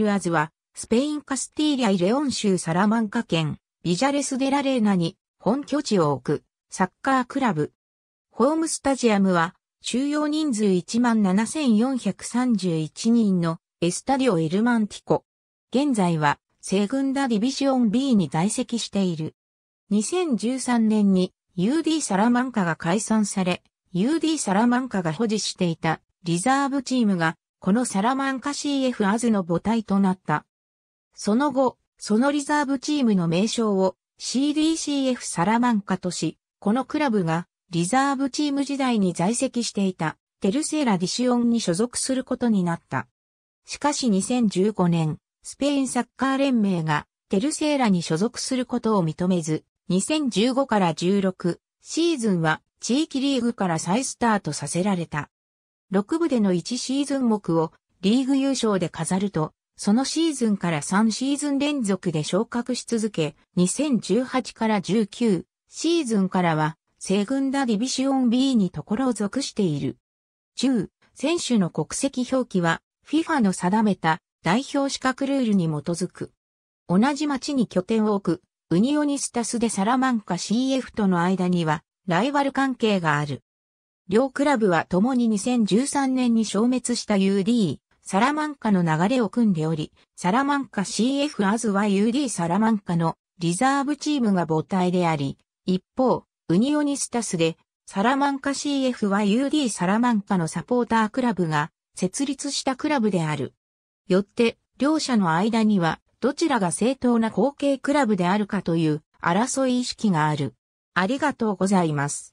ルアズは、スペインカスティーリア・イレオン州サラマンカ県、ビジャレスデラレーナに本拠地を置くサッカークラブ。ホームスタジアムは収容人数17,431人のエスタディオ・エルマンティコ。現在はセグンダ・ディビジオン B に在籍している。2013年に UD サラマンカが解散され、UD サラマンカが保持していたリザーブチームがこのサラマンカ CF アズの母体となった。その後、そのリザーブチームの名称を CDCF サラマンカとし、このクラブがリザーブチーム時代に在籍していたテルセーラ・ディシオンに所属することになった。しかし2015年、スペインサッカー連盟がテルセーラに所属することを認めず、2015から16シーズンは地域リーグから再スタートさせられた。6部での1シーズン目をリーグ優勝で飾ると、そのシーズンから3シーズン連続で昇格し続け、2018から19シーズンからは、西軍ダディビシオン B にところを属している。十選手の国籍表記は、FIFA の定めた代表資格ルールに基づく。同じ町に拠点を置く、ウニオニスタスでサラマンカ CF との間には、ライバル関係がある。両クラブは共に2013年に消滅した UD、サラマンカの流れを組んでおり、サラマンカ CF アズは UD サラマンカのリザーブチームが母体であり、一方、ウニオニスタスで、サラマンカ CF は UD サラマンカのサポータークラブが設立したクラブである。よって、両者の間には、どちらが正当な後継クラブであるかという争い意識がある。ありがとうございます。